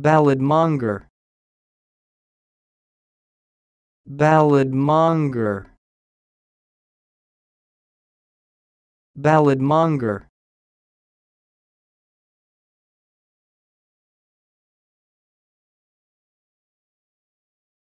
ballad monger ballad monger ballad monger